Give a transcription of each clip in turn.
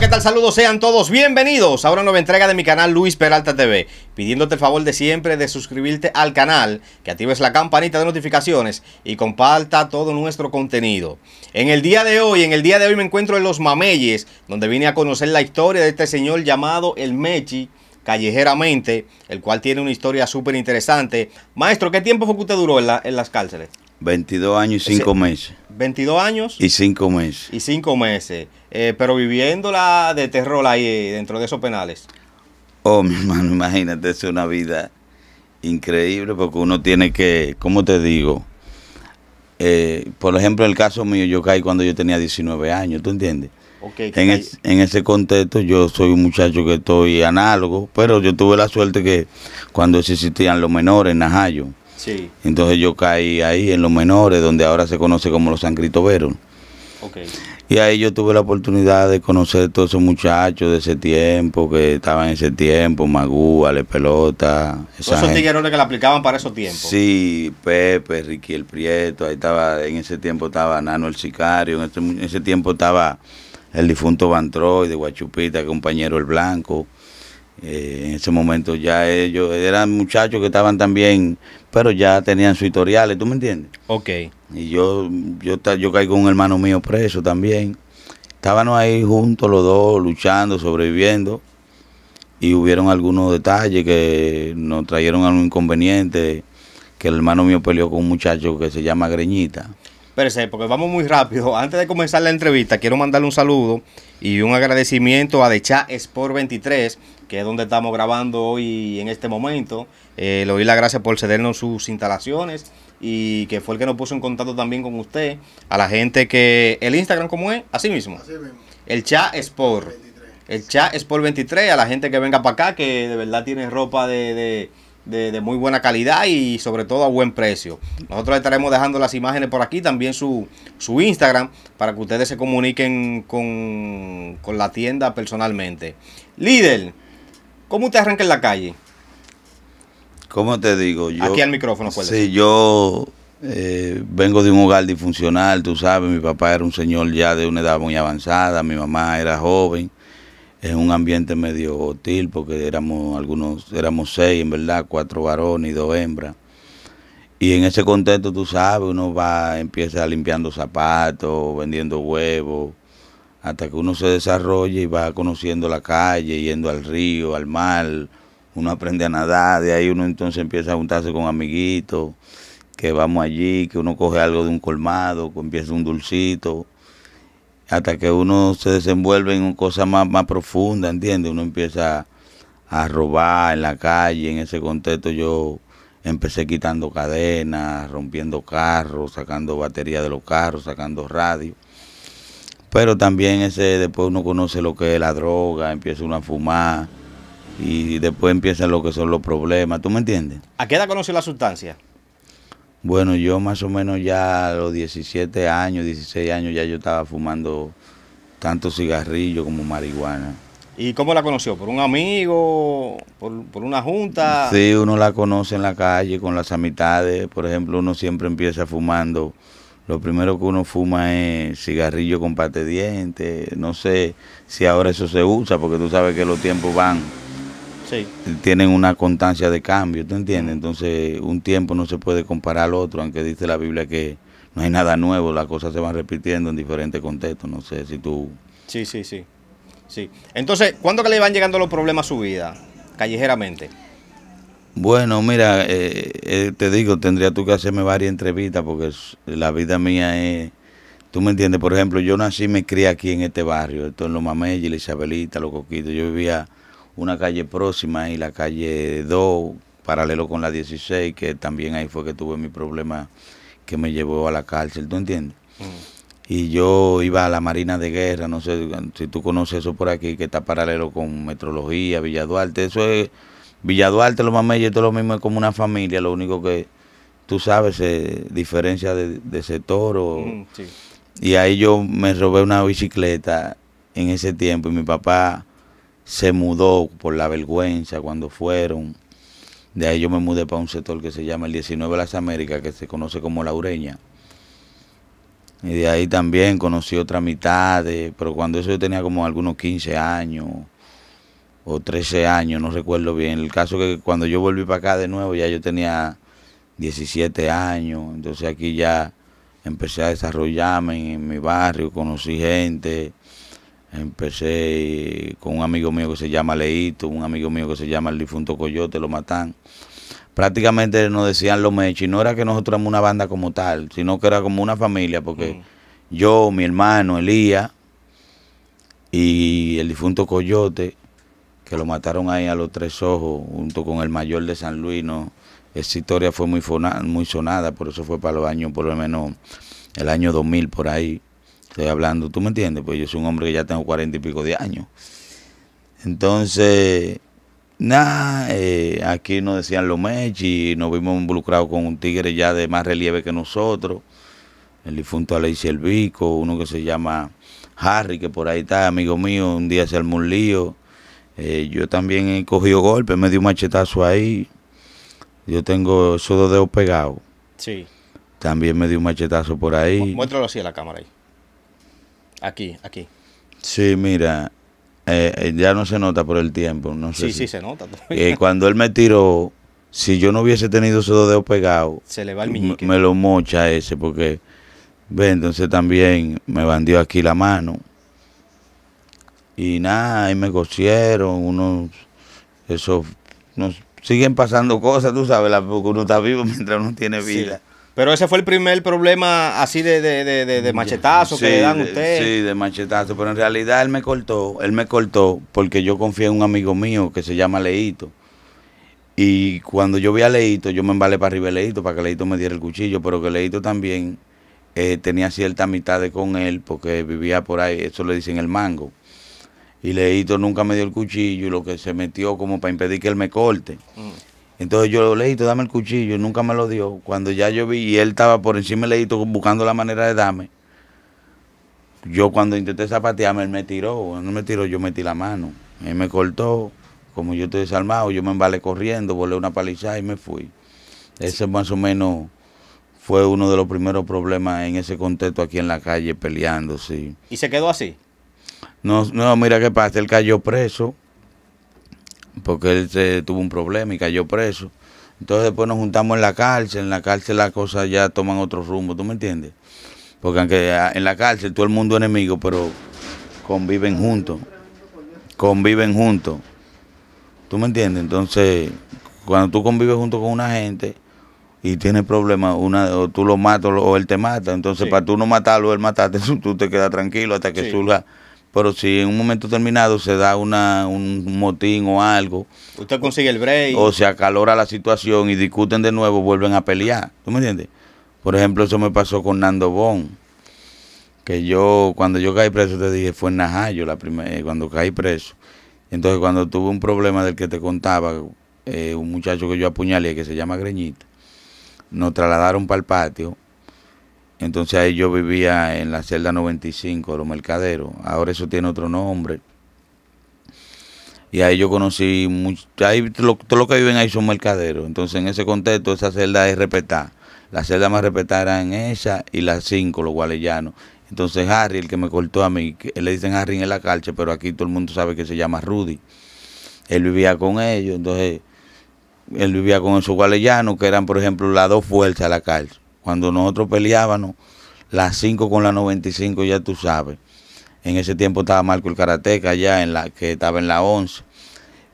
¿qué tal? Saludos sean todos bienvenidos a una nueva entrega de mi canal Luis Peralta TV Pidiéndote el favor de siempre de suscribirte al canal Que actives la campanita de notificaciones y comparta todo nuestro contenido En el día de hoy, en el día de hoy me encuentro en Los Mameyes Donde vine a conocer la historia de este señor llamado El Mechi Callejeramente, el cual tiene una historia súper interesante Maestro, ¿qué tiempo fue que usted duró en, en las cárceles? 22 años y 5 meses 22 años y 5 meses Y 5 meses eh, pero viviéndola de terror ahí eh, dentro de esos penales. Oh, mi hermano, imagínate, es una vida increíble porque uno tiene que, ¿cómo te digo? Eh, por ejemplo, el caso mío, yo caí cuando yo tenía 19 años, ¿tú entiendes? Okay, en, ese contexto yo soy un muchacho que estoy análogo, pero yo tuve la suerte que cuando existían los menores en Najayo, entonces yo caí ahí en los menores, donde ahora se conoce como los San Verón. Okay. Y ahí yo tuve la oportunidad de conocer a todos esos muchachos de ese tiempo, que estaban en ese tiempo, Magú, Ale Pelota. Esos tiguerones que la aplicaban para esos tiempos. Sí, Pepe, Ricky el Prieto, ahí estaba, en ese tiempo estaba Nano el Sicario, en ese, tiempo estaba el difunto Bantroy de Guachupita, compañero el Blanco. Eh, en ese momento ya ellos eran muchachos que estaban también, pero ya tenían su historiales, ¿tú me entiendes? Ok. Y yo, yo, yo caí con un hermano mío preso también. Estábamos ahí juntos los dos, luchando, sobreviviendo. Y hubieron algunos detalles que nos trajeron algún inconveniente, que el hermano mío peleó con un muchacho que se llama Greñita. Espérese, porque vamos muy rápido. Antes de comenzar la entrevista, quiero mandarle un saludo y un agradecimiento a Decha Sport 23, que es donde estamos grabando hoy en este momento. Eh, le doy las gracias por cedernos sus instalaciones y que fue el que nos puso en contacto también con usted. A la gente que. ¿El Instagram cómo es? Así mismo. Así mismo. El Chat Sport. 23. El Chat Sport 23. A la gente que venga para acá, que de verdad tiene ropa de de, muy buena calidad y sobre todo a buen precio. Nosotros estaremos dejando las imágenes por aquí, también su, su Instagram, para que ustedes se comuniquen con, la tienda personalmente. Líder, ¿cómo te arranca en la calle? ¿Cómo te digo? Yo, aquí al micrófono, ¿cuál Sí, yo eh, vengo de un hogar disfuncional, tú sabes, mi papá era un señor ya de una edad muy avanzada, mi mamá era joven es un ambiente medio hostil porque éramos algunos éramos seis en verdad cuatro varones y dos hembras y en ese contexto tú sabes uno va empieza limpiando zapatos vendiendo huevos hasta que uno se desarrolla y va conociendo la calle yendo al río al mar uno aprende a nadar de ahí uno entonces empieza a juntarse con amiguitos que vamos allí que uno coge algo de un colmado que empieza un dulcito hasta que uno se desenvuelve en cosas más, más profundas, ¿entiendes? Uno empieza a robar en la calle, en ese contexto yo empecé quitando cadenas, rompiendo carros, sacando batería de los carros, sacando radio. Pero también ese después uno conoce lo que es la droga, empieza uno a fumar y después empiezan lo que son los problemas, ¿tú me entiendes? ¿A qué edad conoce la sustancia? Bueno, yo más o menos ya a los 17 años, 16 años, ya yo estaba fumando tanto cigarrillo como marihuana. ¿Y cómo la conoció? ¿Por un amigo? Por, una junta? Sí, uno la conoce en la calle con las amistades. Por ejemplo, uno siempre empieza fumando. Lo primero que uno fuma es cigarrillo con parte de dientes. No sé si ahora eso se usa, porque tú sabes que los tiempos van. Tienen una constancia de cambio, ¿tú entiendes? Entonces, un tiempo no se puede comparar al otro, aunque dice la Biblia que no hay nada nuevo, las cosas se van repitiendo en diferentes contextos, no sé si tú... Sí, sí, sí. sí. Entonces, ¿cuándo que le van llegando los problemas a su vida, callejeramente? Bueno, mira, eh, eh, te digo, tendría tú que hacerme varias entrevistas porque la vida mía es... Tú me entiendes, por ejemplo, yo nací y me crié aquí en este barrio, esto en Los Mameyes, la Isabelita, Los Coquitos, yo vivía una calle próxima y la calle 2, paralelo con la 16, que también ahí fue que tuve mi problema que me llevó a la cárcel, ¿tú entiendes? Mm. Y yo iba a la Marina de Guerra, no sé si tú conoces eso por aquí, que está paralelo con Metrología, Villa Duarte, eso es, Villa Duarte, los esto todo lo mismo es como una familia, lo único que tú sabes, diferencia de, sector. O, mm, Y ahí yo me robé una bicicleta en ese tiempo y mi papá se mudó por la vergüenza cuando fueron. De ahí yo me mudé para un sector que se llama el 19 de las Américas, que se conoce como La Ureña. Y de ahí también conocí otra mitad, pero cuando eso yo tenía como algunos 15 años o 13 años, no recuerdo bien. El caso que cuando yo volví para acá de nuevo ya yo tenía 17 años, entonces aquí ya empecé a desarrollarme en mi barrio, conocí gente, Empecé con un amigo mío que se llama Leito, un amigo mío que se llama el difunto Coyote, lo matan. Prácticamente nos decían los mechis, no era que nosotros éramos una banda como tal, sino que era como una familia, porque mm. yo, mi hermano, Elías y el difunto Coyote, que lo mataron ahí a los tres ojos, junto con el mayor de San Luis, ¿no? Esa historia fue muy, muy sonada, por eso fue para los años, por lo menos el año 2000, por ahí Estoy hablando, tú me entiendes, pues yo soy un hombre que ya tengo cuarenta y pico de años. Entonces, nada, eh, aquí nos decían los mechis, nos vimos involucrados con un tigre ya de más relieve que nosotros, el difunto el Elvico, uno que se llama Harry, que por ahí está, amigo mío, un día se armó un lío. Eh, yo también he cogido golpes, me dio un machetazo ahí. Yo tengo esos dos dedos pegados. Sí. También me dio un machetazo por ahí. Muéstralo así a la cámara ahí. Aquí, aquí. Sí, mira, eh, eh, ya no se nota por el tiempo. No sí, sí, se nota. Eh, cuando él me tiró, si yo no hubiese tenido esos dos dedos pegados, se le me, lo mocha ese, porque ve, entonces también me bandió aquí la mano. Y nada, y me cosieron, unos, eso nos siguen pasando cosas, tú sabes, porque uno está vivo mientras uno tiene vida. Pero ese fue el primer problema así de, de, de, de machetazo que le dan ustedes. Sí, de machetazo, pero en realidad él me cortó, él me cortó porque yo confié en un amigo mío que se llama Leito. Y cuando yo vi a Leito, yo me embalé para arriba de Leito para que Leito me diera el cuchillo, pero que Leito también eh, tenía cierta amistad con él porque vivía por ahí, eso le dicen el mango. Y Leito nunca me dio el cuchillo y lo que se metió como para impedir que él me corte. Mm. Entonces yo lo leí, dame el cuchillo, nunca me lo dio. Cuando ya yo vi y él estaba por encima del leíto buscando la manera de darme, yo cuando intenté zapatearme, él me tiró, no me tiró, yo metí la mano. Él me cortó, como yo estoy desarmado, yo me embalé corriendo, volé una paliza y me fui. Ese más o menos fue uno de los primeros problemas en ese contexto aquí en la calle peleando, sí. ¿Y se quedó así? No, no, mira qué pasa, él cayó preso porque él se tuvo un problema y cayó preso. Entonces después nos juntamos en la cárcel, en la cárcel las cosas ya toman otro rumbo, ¿tú me entiendes? Porque aunque ah, en la cárcel todo el mundo es enemigo, pero conviven juntos, conviven juntos, ¿tú me entiendes? Entonces, cuando tú convives junto con una gente y tienes problemas, una, o tú lo matas o él te mata, entonces para tú no matarlo él matarte, tú te quedas tranquilo hasta que surja pero si en un momento terminado se da una, un motín o algo. Usted consigue el break. O se acalora la situación y discuten de nuevo, vuelven a pelear. ¿Tú me entiendes? Por ejemplo, eso me pasó con Nando Bon. Que yo, cuando yo caí preso, te dije, fue en Najayo la primera, eh, cuando caí preso. Entonces, cuando tuve un problema del que te contaba, eh, un muchacho que yo apuñalé, que se llama Greñita, nos trasladaron para el patio entonces ahí yo vivía en la celda 95 de los mercaderos. Ahora eso tiene otro nombre. Y ahí yo conocí, mucho, ahí todos los lo que viven ahí son mercaderos. Entonces en ese contexto esa celda es respetada. La celda más respetada era en esa y las 5, los gualellanos. Entonces Harry, el que me cortó a mí, le dicen Harry en la calcha, pero aquí todo el mundo sabe que se llama Rudy. Él vivía con ellos, entonces él vivía con esos gualellanos que eran, por ejemplo, las dos fuerzas de la calcha cuando nosotros peleábamos, las 5 con la 95, ya tú sabes. En ese tiempo estaba Marco el Karateca allá, en la, que estaba en la 11.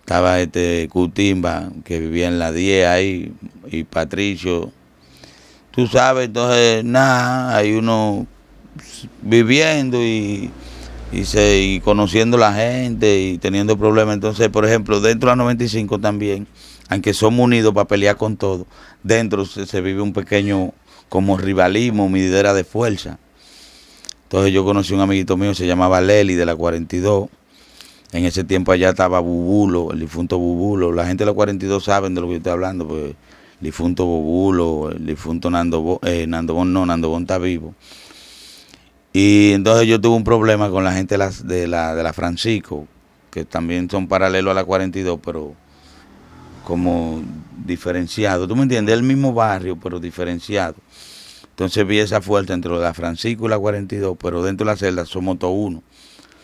Estaba este Cutimba, que vivía en la 10 ahí, y Patricio. Tú sabes, entonces, nada, hay uno viviendo y, y, se, y conociendo la gente y teniendo problemas. Entonces, por ejemplo, dentro de la 95 también, aunque somos unidos para pelear con todo, dentro se vive un pequeño como rivalismo, midera de fuerza. Entonces yo conocí un amiguito mío, se llamaba Leli de la 42. En ese tiempo allá estaba Bubulo, el difunto Bubulo. La gente de la 42 saben de lo que yo estoy hablando, pues el difunto Bubulo, el difunto Nando eh, Nando no, Nando está vivo. Y entonces yo tuve un problema con la gente de la, de la, de la Francisco, que también son paralelos a la 42, pero como diferenciado, ¿tú me entiendes? El mismo barrio, pero diferenciado. Entonces vi esa fuerza entre la Francisco y la 42, pero dentro de la celda somos todos uno.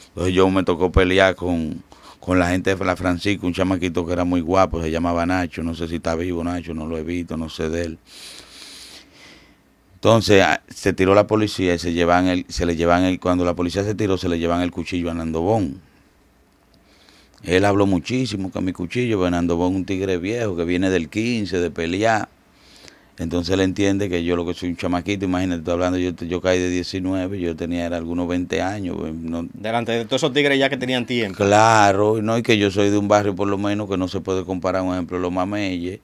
Entonces yo me tocó pelear con, con la gente de la Francisco, un chamaquito que era muy guapo, se llamaba Nacho, no sé si está vivo Nacho, no lo he visto, no sé de él. Entonces ah, se tiró la policía y se, llevan el, se le llevan el, cuando la policía se tiró, se le llevan el cuchillo a Nandobón él habló muchísimo con mi cuchillo. Fernando Bon un tigre viejo que viene del 15, de pelear. Entonces él entiende que yo lo que soy un chamaquito, imagínate, estoy hablando, yo, yo caí de 19, yo tenía algunos 20 años. Pues, Delante de todos esos tigres ya que tenían tiempo. Claro, no, y que yo soy de un barrio por lo menos que no se puede comparar, un ejemplo, los Mameyes,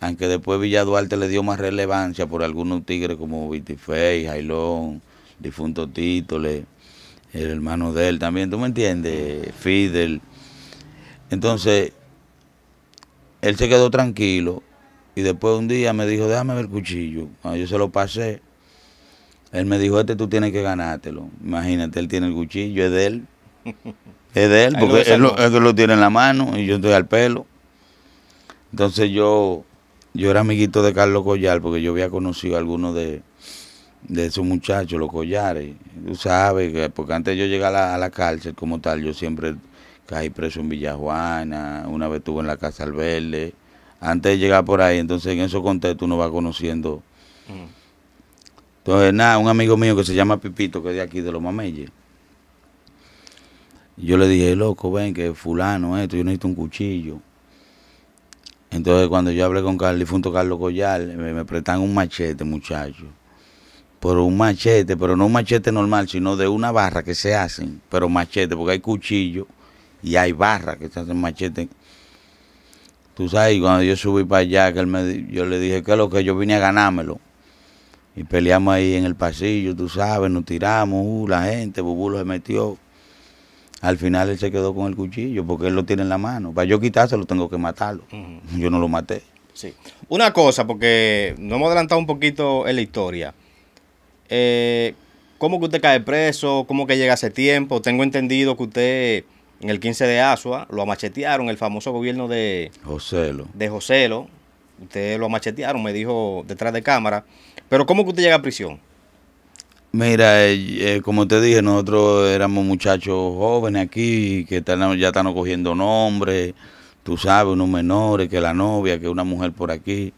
aunque después Villa Duarte le dio más relevancia por algunos tigres como Vitifey, Jailón, difunto Tito, el hermano de él también, ¿tú me entiendes? Fidel. Entonces, él se quedó tranquilo y después un día me dijo, déjame ver el cuchillo. Cuando yo se lo pasé, él me dijo, este tú tienes que ganártelo. Imagínate, él tiene el cuchillo, es de él. Es de él, porque él lo, tiene en la mano y yo estoy al pelo. Entonces yo, yo era amiguito de Carlos Collar, porque yo había conocido a algunos de, de esos muchachos, los collares. Tú sabes, que porque antes yo llegar a la cárcel como tal, yo siempre caí preso en Villajuana, una vez estuve en la Casa Alberde. Antes de llegar por ahí, entonces en esos contextos uno va conociendo. Entonces, nada, un amigo mío que se llama Pipito, que es de aquí, de los Mameyes, yo le dije, loco, ven, que fulano, esto, yo necesito un cuchillo. Entonces, cuando yo hablé con el difunto Carlos Collar, me, me prestan un machete, muchacho. Pero un machete, pero no un machete normal, sino de una barra que se hacen, pero machete, porque hay cuchillo y hay barras que se hacen machete. Tú sabes, cuando yo subí para allá, que él me, yo le dije que es lo que yo vine a ganármelo. Y peleamos ahí en el pasillo, tú sabes, nos tiramos, uh, la gente, Bubulo se metió. Al final él se quedó con el cuchillo porque él lo tiene en la mano. Para yo quitárselo tengo que matarlo. Yo no lo maté. Sí. Una cosa, porque no hemos adelantado un poquito en la historia. Eh, ¿Cómo que usted cae preso? ¿Cómo que llega ese tiempo? Tengo entendido que usted en el 15 de Asua, lo amachetearon el famoso gobierno de Joselo. De Joselo. Ustedes lo amachetearon, me dijo detrás de cámara. Pero ¿cómo que usted llega a prisión? Mira, eh, eh, como te dije, nosotros éramos muchachos jóvenes aquí que están, ya están cogiendo nombres, tú sabes, unos menores, que la novia, que una mujer por aquí.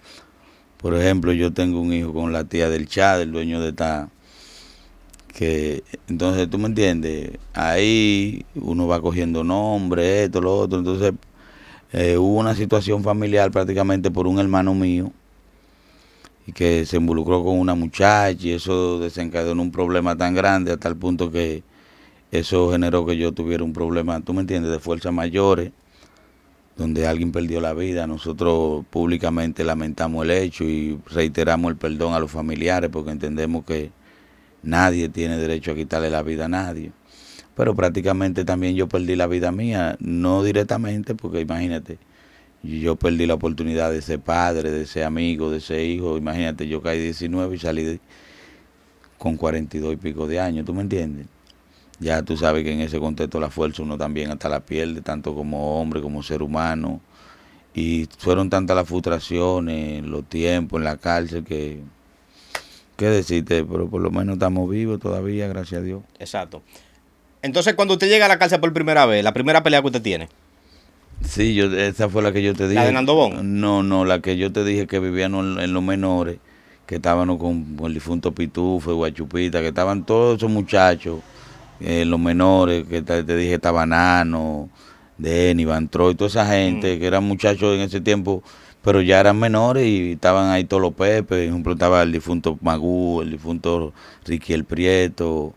Por ejemplo, yo tengo un hijo con la tía del Chad, el dueño de esta que entonces tú me entiendes ahí uno va cogiendo nombre esto lo otro entonces eh, hubo una situación familiar prácticamente por un hermano mío y que se involucró con una muchacha y eso desencadenó un problema tan grande hasta el punto que eso generó que yo tuviera un problema tú me entiendes de fuerzas mayores donde alguien perdió la vida nosotros públicamente lamentamos el hecho y reiteramos el perdón a los familiares porque entendemos que Nadie tiene derecho a quitarle la vida a nadie. Pero prácticamente también yo perdí la vida mía, no directamente, porque imagínate, yo perdí la oportunidad de ese padre, de ese amigo, de ese hijo. Imagínate, yo caí 19 y salí con 42 y pico de años, ¿tú me entiendes? Ya tú sabes que en ese contexto la fuerza uno también hasta la pierde, tanto como hombre, como ser humano. Y fueron tantas las frustraciones, los tiempos en la cárcel que ¿Qué decirte? Pero por lo menos estamos vivos todavía, gracias a Dios. Exacto. Entonces, cuando usted llega a la cárcel por primera vez, la primera pelea que usted tiene. Sí, yo, esa fue la que yo te dije. ¿La de Nandobón? No, no, la que yo te dije que vivían en los menores, que estaban con, el difunto Pitufo Guachupita, que estaban todos esos muchachos, eh, los menores, que te, dije, estaban Nano, Denny, Van Troy, toda esa mm. gente, que eran muchachos en ese tiempo pero ya eran menores y estaban ahí todos los Pepe, por ejemplo, estaba el difunto Magú, el difunto el Prieto,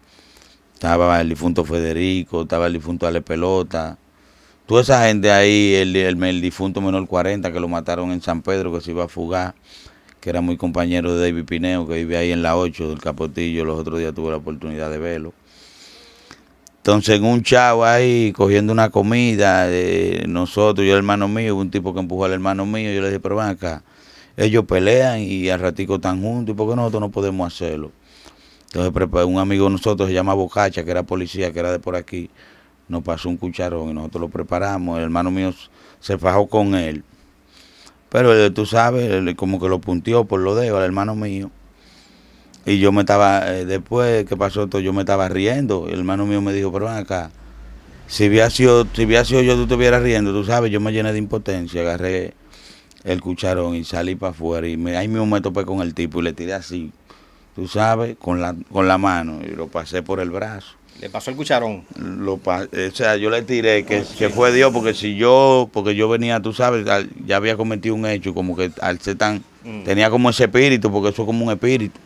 estaba el difunto Federico, estaba el difunto Ale Pelota. Toda esa gente ahí, el, el, el, difunto menor 40 que lo mataron en San Pedro, que se iba a fugar, que era muy compañero de David Pineo, que vive ahí en la 8 del Capotillo, los otros días tuve la oportunidad de verlo. Entonces, en un chavo ahí cogiendo una comida, de nosotros, y el hermano mío, un tipo que empujó al hermano mío, yo le dije, pero ven acá, ellos pelean y al ratico están juntos, ¿y por qué nosotros no podemos hacerlo? Entonces, un amigo de nosotros se llama Bocacha, que era policía, que era de por aquí, nos pasó un cucharón y nosotros lo preparamos. El hermano mío se fajó con él. Pero eh, tú sabes, como que lo puntió por lo dedos al hermano mío. Y yo me estaba, eh, después que pasó todo, yo me estaba riendo. El hermano mío me dijo, pero ven acá, si hubiera sido, si hubiera sido yo, tú hubieras riendo, tú sabes, yo me llené de impotencia, agarré el cucharón y salí para afuera y me, ahí mismo me topé con el tipo y le tiré así, tú sabes, con la, con la mano y lo pasé por el brazo. ¿Le pasó el cucharón? Lo, eh, o sea, yo le tiré que, oh, fue Dios, porque si yo, porque yo venía, tú sabes, ya había cometido un hecho, como que al ser tan, mm. tenía como ese espíritu, porque eso es como un espíritu.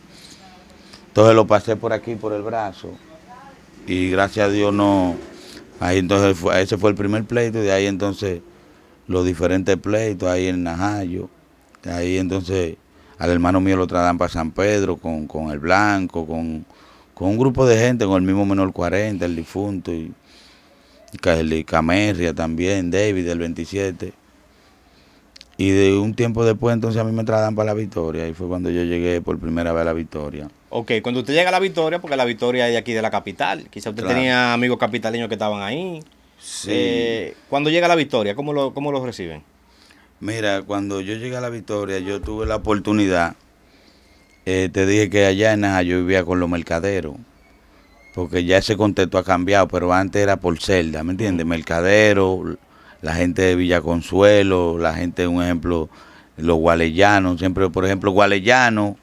Entonces lo pasé por aquí, por el brazo, y gracias a Dios no. Ahí entonces ese fue el primer pleito, de ahí entonces los diferentes pleitos, ahí en Najayo, de ahí entonces al hermano mío lo trasladan para San Pedro con, el Blanco, con, un grupo de gente, con el mismo menor 40, el difunto, y, y Camerria también, David, el 27. Y de un tiempo después, entonces a mí me trasladan para la Victoria. Y fue cuando yo llegué por primera vez a la Victoria. Ok, cuando usted llega a la Victoria, porque la Victoria es aquí de la capital. Quizá usted tenía amigos capitaleños que estaban ahí. Sí. Eh, cuando llega a la Victoria, ¿cómo lo, los reciben? Mira, cuando yo llegué a la Victoria, yo tuve la oportunidad. Eh, te dije que allá en Naja yo vivía con los mercaderos. Porque ya ese contexto ha cambiado, pero antes era por celda, ¿me entiendes? Mm. Mercadero la gente de Villaconsuelo, la gente, un ejemplo, los gualeyanos, siempre, por ejemplo, gualeyano,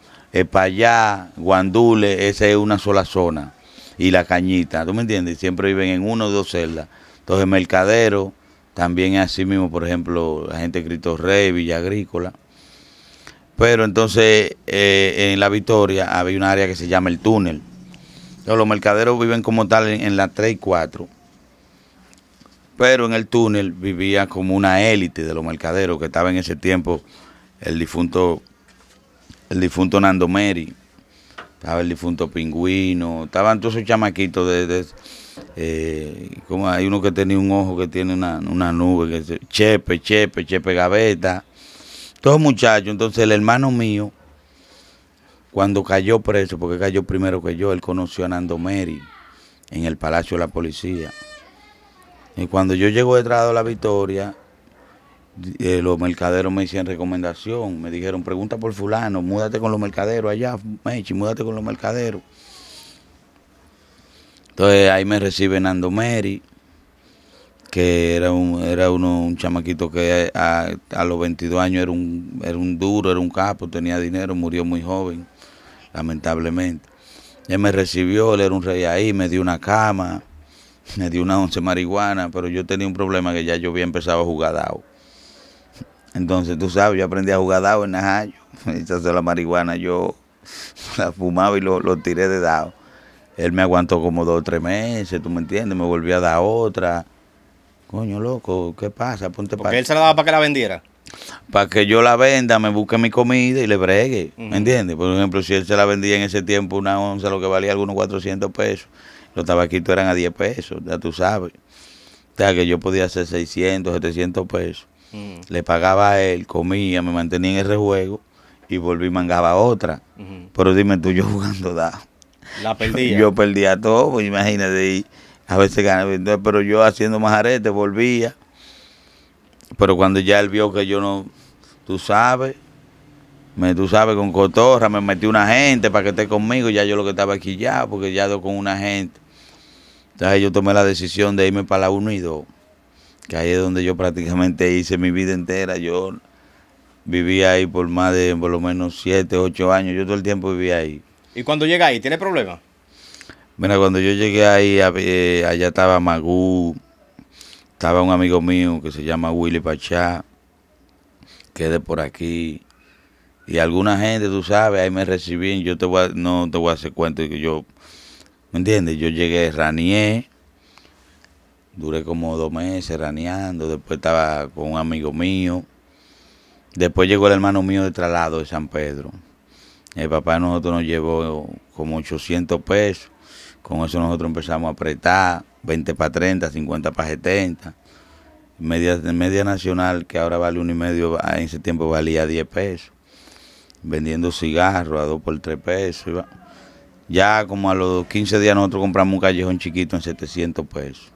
allá Guandule, esa es una sola zona, y la cañita, ¿tú me entiendes? Siempre viven en uno o dos celdas. Entonces, Mercadero, también así mismo, por ejemplo, la gente de Cristo Rey, Villa Agrícola. Pero entonces, eh, en La Victoria había un área que se llama el túnel. Entonces, los mercaderos viven como tal en, la 3 y 4 pero en el túnel vivía como una élite de los mercaderos que estaba en ese tiempo el difunto, el difunto Nando Meri, estaba el difunto Pingüino, estaban todos esos chamaquitos de, eh, como hay uno que tenía un ojo que tiene una, nube, Chepe, Chepe, Chepe Gaveta, todos muchachos, entonces el hermano mío, cuando cayó preso, porque cayó primero que yo, él conoció a Nando Meri en el Palacio de la Policía. Y cuando yo llego detrás de la victoria, eh, los mercaderos me hicieron recomendación, me dijeron, pregunta por fulano, múdate con los mercaderos allá, Mechi, múdate con los mercaderos. Entonces ahí me recibe Nando Meri, que era un, era un chamaquito que a, los 22 años era un, era un duro, era un capo, tenía dinero, murió muy joven, lamentablemente. Él me recibió, él era un rey ahí, me dio una cama, me dio una once marihuana, pero yo tenía un problema que ya yo había empezado a jugar dado. Entonces, tú sabes, yo aprendí a jugar dado en Najayo. Esa hacer la marihuana, yo la fumaba y lo, tiré de dado. Él me aguantó como dos o tres meses, tú me entiendes, me volví a dar otra. Coño, loco, ¿qué pasa? Ponte Porque para... él se la daba para que la vendiera. Para que yo la venda, me busque mi comida y le bregue, ¿me entiendes? Por ejemplo, si él se la vendía en ese tiempo una onza, lo que valía algunos 400 pesos, los tabaquitos eran a 10 pesos, ya tú sabes. O sea, que yo podía hacer 600, 700 pesos. Mm. Le pagaba a él, comía, me mantenía en el juego y volví y mangaba otra. Pero dime tú, yo jugando da. La perdía. Yo perdía todo, pues, imagínate. a veces ganaba, pero yo haciendo más aretes volvía. Pero cuando ya él vio que yo no, tú sabes, tú sabes, con cotorra, me metí una gente para que esté conmigo, ya yo lo que estaba aquí ya, porque ya con una gente. Entonces yo tomé la decisión de irme para la 1 y 2, que ahí es donde yo prácticamente hice mi vida entera. Yo vivía ahí por más de, por lo menos 7, 8 años, yo todo el tiempo vivía ahí. ¿Y cuando llega ahí, tiene problemas? Mira, cuando yo llegué ahí, eh, allá estaba Magú, estaba un amigo mío que se llama Willy Pachá, que es de por aquí y alguna gente, tú sabes, ahí me recibí, yo te no te voy a hacer cuento que yo, ¿me entiendes? Yo llegué, raneé, duré como dos meses raneando, después estaba con un amigo mío, después llegó el hermano mío de traslado de San Pedro. El papá de nosotros nos llevó como 800 pesos, con eso nosotros empezamos a apretar, 20 para 30, 50 para 70. Media, media nacional, que ahora vale uno y medio, en ese tiempo valía 10 pesos vendiendo cigarros a dos por tres pesos. Ya como a los 15 días nosotros compramos un callejón chiquito en 700 pesos.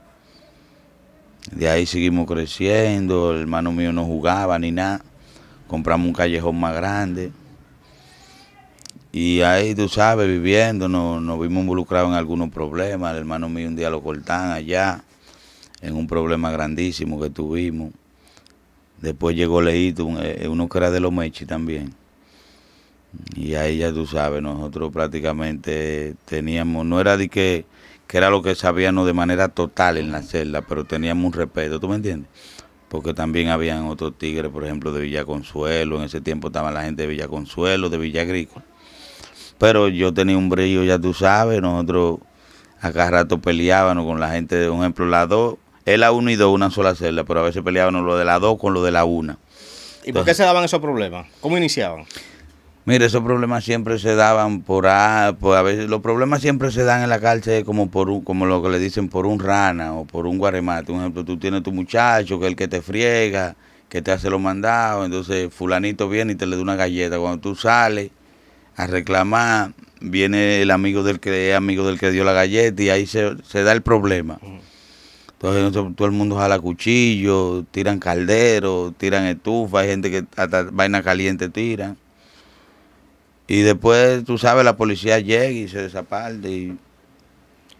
De ahí seguimos creciendo, el hermano mío no jugaba ni nada. Compramos un callejón más grande. Y ahí, tú sabes, viviendo, nos, nos vimos involucrados en algunos problemas. El hermano mío un día lo cortan allá, en un problema grandísimo que tuvimos. Después llegó Leito, eh, uno que era de los Mechi también y ahí ya tú sabes, nosotros prácticamente teníamos, no era de que, que era lo que sabíamos de manera total en la celda, pero teníamos un respeto, ¿tú me entiendes? Porque también habían otros tigres, por ejemplo, de Villa Consuelo, en ese tiempo estaba la gente de Villa Consuelo, de Villa Agrícola. Pero yo tenía un brillo, ya tú sabes, nosotros acá rato peleábamos con la gente, de, por ejemplo, la 2, es la 1 y 2, una sola celda, pero a veces peleábamos lo de la 2 con lo de la 1. ¿Y por qué se daban esos problemas? ¿Cómo iniciaban? Mire, esos problemas siempre se daban por, ah, a veces los problemas siempre se dan en la cárcel como por como lo que le dicen por un rana o por un guaremate. Por ejemplo, tú tienes tu muchacho que es el que te friega, que te hace los mandados, entonces fulanito viene y te le da una galleta. Cuando tú sales a reclamar, viene el amigo del que amigo del que dio la galleta y ahí se, se da el problema. Entonces todo el mundo jala cuchillo, tiran calderos, tiran estufa, hay gente que hasta vaina caliente tiran. Y después, tú sabes, la policía llega y se desaparte y...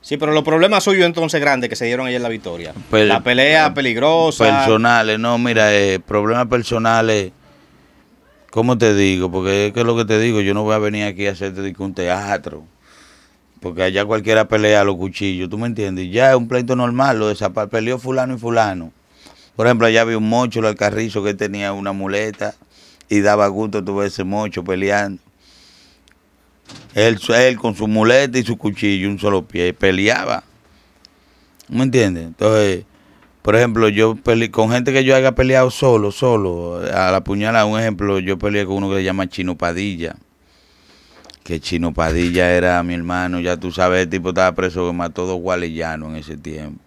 Sí, pero los problemas suyos entonces grandes que se dieron ayer en la victoria. Pues, la pelea eh, peligrosa. Personales, no, mira, eh, problemas personales. ¿Cómo te digo? Porque es lo que te digo, yo no voy a venir aquí a hacerte un teatro. Porque allá cualquiera pelea a los cuchillos, ¿tú me entiendes? Ya es un pleito normal, lo desapar peleó fulano y fulano. Por ejemplo, allá había un mocho, el carrizo que tenía una muleta y daba gusto tuve ese mocho peleando. Él, él con su muleta y su cuchillo, un solo pie, peleaba. ¿Me entiendes? Entonces, por ejemplo, yo peleé, con gente que yo haya peleado solo, solo, a la puñalada, un ejemplo, yo peleé con uno que se llama Chino Padilla. Que Chino Padilla era mi hermano, ya tú sabes, el tipo estaba preso que mató dos gualellanos en ese tiempo.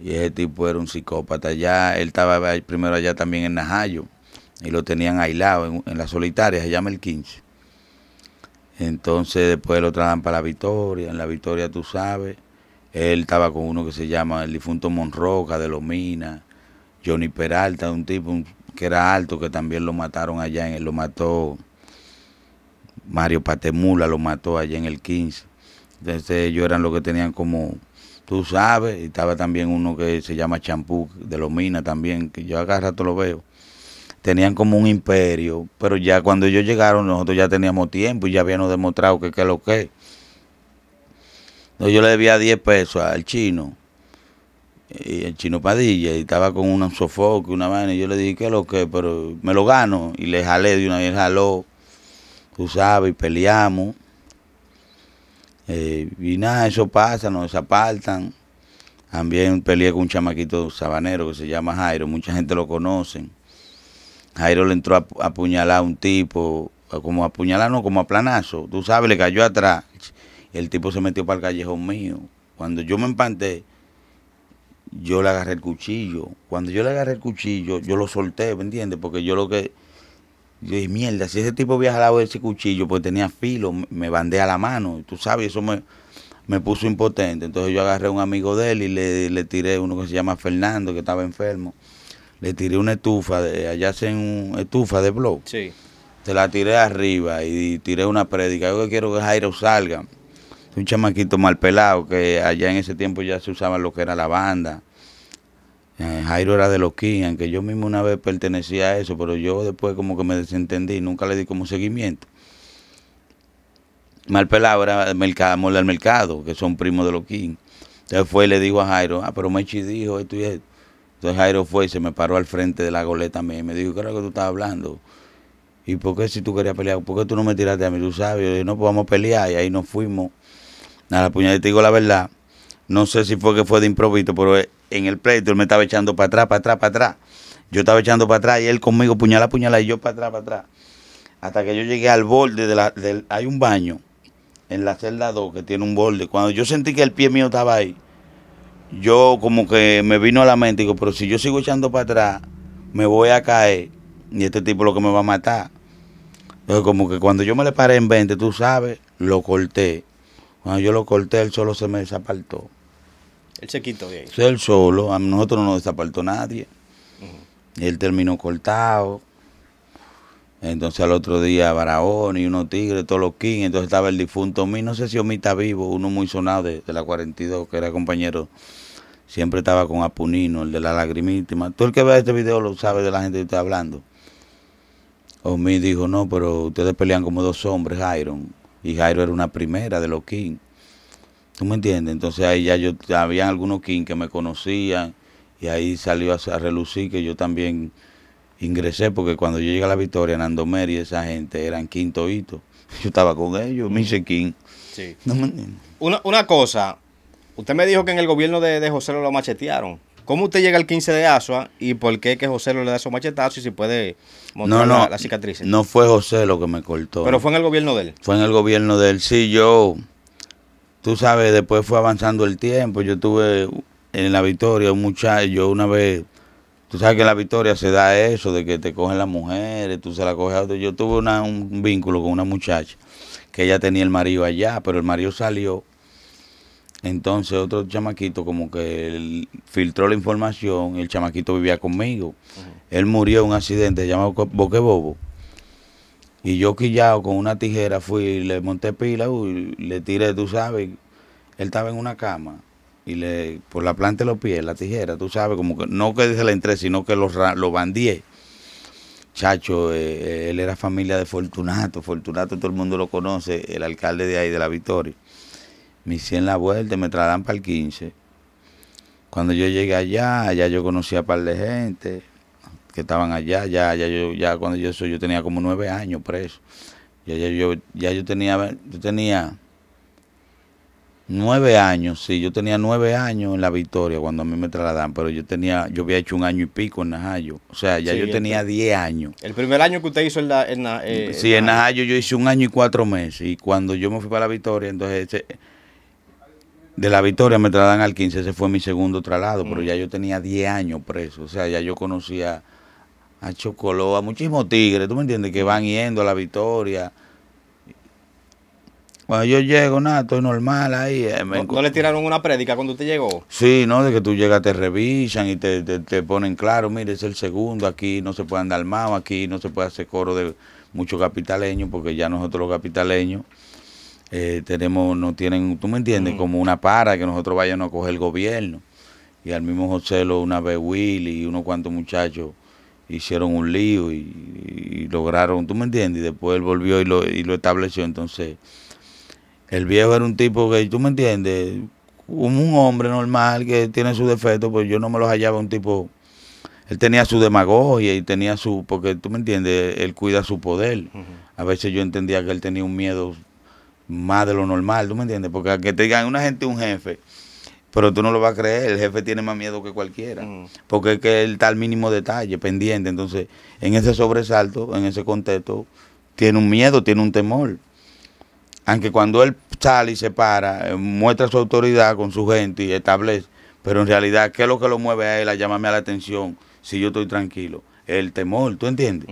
Y ese tipo era un psicópata. Ya él estaba primero allá también en Najayo y lo tenían aislado en, en la solitaria, se llama el 15. Entonces después lo trasladan para la Victoria. En la Victoria, tú sabes, él estaba con uno que se llama el difunto Monroca de Minas, Johnny Peralta, un tipo que era alto, que también lo mataron allá, en él lo mató Mario Patemula, lo mató allá en el 15. Entonces ellos eran los que tenían como, tú sabes, y estaba también uno que se llama Champú de Minas también, que yo acá rato lo veo tenían como un imperio, pero ya cuando ellos llegaron nosotros ya teníamos tiempo y ya habíamos demostrado que qué es lo que Entonces yo le debía 10 pesos al chino, y el chino Padilla, y estaba con un sofoco, una vaina, y yo le dije, ¿qué es lo que? Pero me lo gano, y le jalé de una vez, jaló, tú sabes, y peleamos. Eh, y nada, eso pasa, nos apartan. También peleé con un chamaquito sabanero que se llama Jairo, mucha gente lo conoce. Jairo le entró a apuñalar a un tipo, como a apuñalar, no, como a planazo. Tú sabes, le cayó atrás. El tipo se metió para el callejón mío. Cuando yo me empanté, yo le agarré el cuchillo. Cuando yo le agarré el cuchillo, yo lo solté, ¿me entiendes? Porque yo lo que. Yo dije, mierda, si ese tipo había jalado ese cuchillo, pues tenía filo, me bandé a la mano. Tú sabes, eso me, me puso impotente. Entonces yo agarré a un amigo de él y le, le tiré uno que se llama Fernando, que estaba enfermo le tiré una estufa, de, allá hacen estufa de blog. Sí. Se la tiré arriba y tiré una prédica. Yo que quiero que Jairo salga. Un chamaquito mal pelado que allá en ese tiempo ya se usaba lo que era la banda. Eh, Jairo era de los King, aunque yo mismo una vez pertenecía a eso, pero yo después como que me desentendí, nunca le di como seguimiento. Mal pelado era el mercado, del Mercado, que son primos de los King. Entonces fue y le dijo a Jairo, ah, pero Mechi dijo esto y esto entonces Jairo fue y se me paró al frente de la goleta mía y me dijo, ¿qué era lo que tú estabas hablando? ¿Y por qué si tú querías pelear? ¿Por qué tú no me tiraste a mí? Tú sabes, yo dije, no, pues pelear y ahí nos fuimos. A la te digo la verdad, no sé si fue que fue de improviso, pero eh, en el pleito él me estaba echando para atrás, para atrás, para atrás. Yo estaba echando para atrás y él conmigo puñalada, puñala y yo para atrás, para atrás. Hasta que yo llegué al borde de la, Hay un baño en la celda 2 que tiene un borde. Cuando yo sentí que el pie mío estaba ahí, yo como que me vino a la mente, digo, pero si yo sigo echando para atrás, me voy a caer y este tipo lo que me va a matar. Entonces como que cuando yo me le paré en 20, tú sabes, lo corté. Cuando yo lo corté, él solo se me desapartó. Él se quitó de ahí. Él solo, a nosotros no nos desapartó nadie. Él terminó cortado. Entonces al otro día Barahón y uno tigre todos los king. Entonces estaba el difunto Omi, no sé si Omi está vivo, uno muy sonado de, de, la 42, que era compañero. Siempre estaba con Apunino, el de la lagrimítima. tú el que vea este video lo sabe de la gente que está hablando. Omi dijo, no, pero ustedes pelean como dos hombres, Jairo. Y Jairo era una primera de los king. ¿Tú me entiendes? Entonces ahí ya yo, había algunos king que me conocían. Y ahí salió a relucir que yo también ingresé porque cuando yo llegué a la Victoria, Nando Mer y esa gente eran quinto hito. Yo estaba con ellos, King. Sí. No me... una, una cosa, usted me dijo que en el gobierno de, de José lo machetearon. ¿Cómo usted llega al 15 de Asua y por qué que José lo le da esos machetazos y si puede montar la, cicatriz? No fue José lo que me cortó. Pero fue en el gobierno de él. Fue en el gobierno de él, sí, yo. Tú sabes, después fue avanzando el tiempo. Yo tuve en la victoria un muchacho, yo una vez Tú sabes que en la victoria se da eso, de que te cogen las mujeres, tú se la coges a otro. Yo tuve un vínculo con una muchacha que ella tenía el marido allá, pero el marido salió. Entonces otro chamaquito como que filtró la información, el chamaquito vivía conmigo. Él murió en un accidente, llamado Boque Bobo. Y yo quillado con una tijera fui, le monté pila, y le tiré, tú sabes, él estaba en una cama y le por la planta de los pies, la tijera, tú sabes, como que no que se la entré, sino que los lo bandié. Chacho, eh, eh, él era familia de Fortunato, Fortunato todo el mundo lo conoce, el alcalde de ahí, de la Victoria. Me hicieron la vuelta, me trasladan para el 15. Cuando yo llegué allá, allá yo conocía a un par de gente que estaban allá, ya, ya yo, ya cuando yo soy, yo tenía como nueve años preso. Ya, ya yo, ya yo tenía, yo tenía Nueve años, sí, yo tenía nueve años en la Victoria cuando a mí me trasladan, pero yo tenía, yo había hecho un año y pico en Najayo, o sea, ya yo tenía diez años. El primer año que usted hizo en, la, en eh, sí, en Najayo yo hice un año y cuatro meses y cuando yo me fui para la Victoria, entonces de la Victoria me trasladan al 15, ese fue mi segundo traslado, pero mm. ya yo tenía diez años preso, o sea, ya yo conocía a Chocolo, a muchísimos tigres, ¿tú me entiendes? Que mm. van yendo a la Victoria cuando yo llego, nada, estoy normal ahí. Eh, ¿No, le tiraron una prédica cuando usted llegó? Sí, no, de que tú llegas te revisan y te, ponen claro, mire, es el segundo, aquí no se puede andar mal, aquí no se puede hacer coro de muchos capitaleños, porque ya nosotros los capitaleños eh, tenemos, no tienen, tú me entiendes, mm. como una para que nosotros vayamos a coger el gobierno. Y al mismo José lo una vez Willy y unos cuantos muchachos hicieron un lío y, lograron, tú me entiendes, y después él volvió y lo, y lo estableció, entonces el viejo era un tipo que, tú me entiendes, un hombre normal que tiene sus defectos, pues yo no me los hallaba un tipo. Él tenía su demagogia y tenía su. Porque tú me entiendes, él cuida su poder. A veces yo entendía que él tenía un miedo más de lo normal, ¿tú me entiendes? Porque a que te digan una gente, un jefe, pero tú no lo vas a creer, el jefe tiene más miedo que cualquiera, mm. porque es que él está al mínimo detalle, pendiente, entonces en ese sobresalto, en ese contexto, tiene un miedo, tiene un temor aunque cuando él sale y se para, eh, muestra su autoridad con su gente y establece, pero en realidad, ¿qué es lo que lo mueve a él a llamarme a la atención si yo estoy tranquilo? El temor, ¿tú entiendes?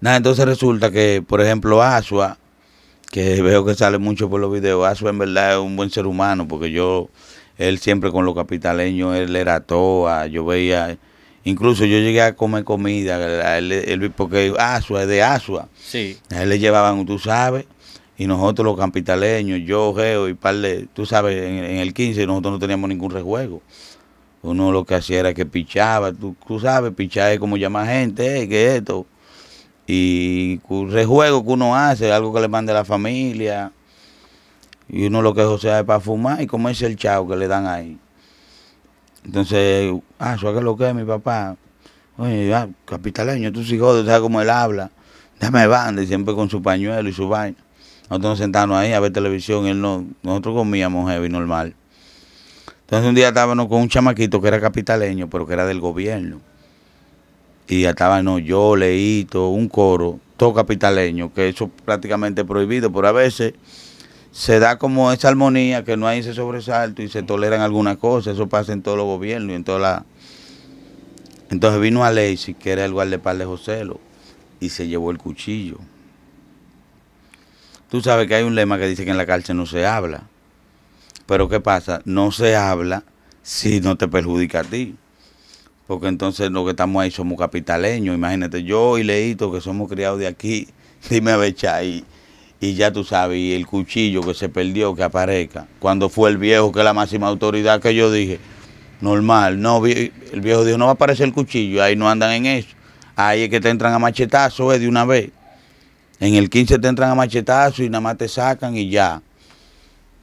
Nada, entonces resulta que, por ejemplo, Asua, que veo que sale mucho por los videos, Asua en verdad es un buen ser humano, porque yo, él siempre con los capitaleños, él era toa, yo veía Incluso yo llegué a comer comida, porque Asua es de Asua. Sí. A él le llevaban, tú sabes, y nosotros los capitaleños, yo, Geo y par tú sabes, en, el 15 nosotros no teníamos ningún rejuego. Uno lo que hacía era que pichaba, tú, sabes, pichar es como llamar gente, eh, que esto. Y un rejuego que uno hace, algo que le mande a la familia. Y uno lo que josea es para fumar y comerse el chao que le dan ahí. Entonces, ah, yo es lo que es mi papá. Oye, ah, capitaleño, tú sí jodas, sabes cómo él habla. me banda, y siempre con su pañuelo y su vaina. Nosotros nos sentamos ahí a ver televisión, él no, nosotros comíamos heavy normal. Entonces un día estábamos con un chamaquito que era capitaleño, pero que era del gobierno. Y ya estábamos yo, Leito, un coro, todo capitaleño, que eso prácticamente prohibido, pero a veces se da como esa armonía que no hay ese sobresalto y se toleran algunas cosas. Eso pasa en todos los gobiernos y en toda Entonces vino Alexis, que era el guardepal de Joselo, y se llevó el cuchillo. Tú sabes que hay un lema que dice que en la cárcel no se habla. Pero ¿qué pasa? No se habla si no te perjudica a ti. Porque entonces lo que estamos ahí somos capitaleños. Imagínate, yo y Leito, que somos criados de aquí, dime a Becha, y, y ya tú sabes, y el cuchillo que se perdió, que aparezca. Cuando fue el viejo, que la máxima autoridad que yo dije, normal, no, el viejo dijo, no va a aparecer el cuchillo, ahí no andan en eso. Ahí es que te entran a machetazo, es eh, de una vez. En el 15 te entran a machetazo y nada más te sacan y ya.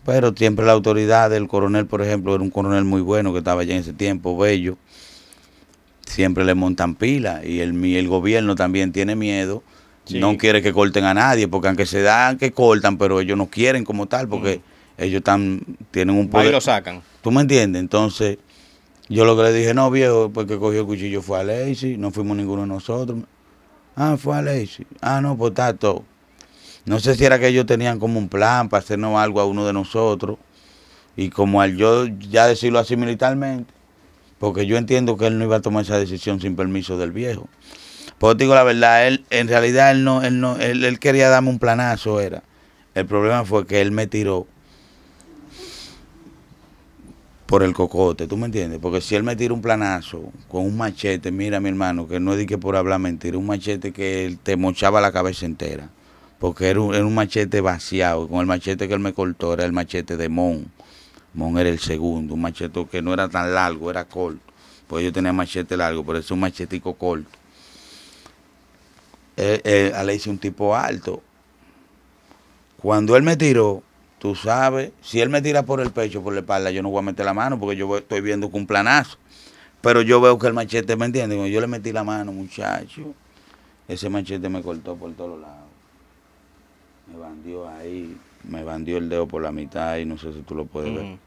Pero siempre la autoridad del coronel, por ejemplo, era un coronel muy bueno que estaba allá en ese tiempo, bello. Siempre le montan pila y el, el gobierno también tiene miedo no quiere que corten a nadie, porque aunque se dan que cortan, pero ellos no quieren como tal, porque mm. ellos están, tienen un poder. Ahí lo sacan. ¿Tú me entiendes? Entonces, yo lo que le dije, no, viejo, porque pues cogió el cuchillo fue a Lacey, no fuimos ninguno de nosotros. Ah, fue a Lacey. Ah, no, pues está No sé si era que ellos tenían como un plan para hacernos algo a uno de nosotros. Y como al yo ya decirlo así militarmente, porque yo entiendo que él no iba a tomar esa decisión sin permiso del viejo. Pues digo la verdad, él en realidad él no, él él, quería darme un planazo, era. El problema fue que él me tiró por el cocote, ¿tú me entiendes? Porque si él me tira un planazo con un machete, mira mi hermano, que no es que por hablar mentira, un machete que él te mochaba la cabeza entera, porque era un, machete vaciado, con el machete que él me cortó era el machete de Mon, Mon era el segundo, un machete que no era tan largo, era corto, pues yo tenía machete largo, pero es un machetico corto. Eh, eh, a hice un tipo alto. Cuando él me tiró, tú sabes, si él me tira por el pecho, por la espalda, yo no voy a meter la mano porque yo estoy viendo Con un planazo. Pero yo veo que el machete, ¿me entiendes? yo le metí la mano, muchacho, ese machete me cortó por todos lados. Me bandió ahí, me bandió el dedo por la mitad y no sé si tú lo puedes ver.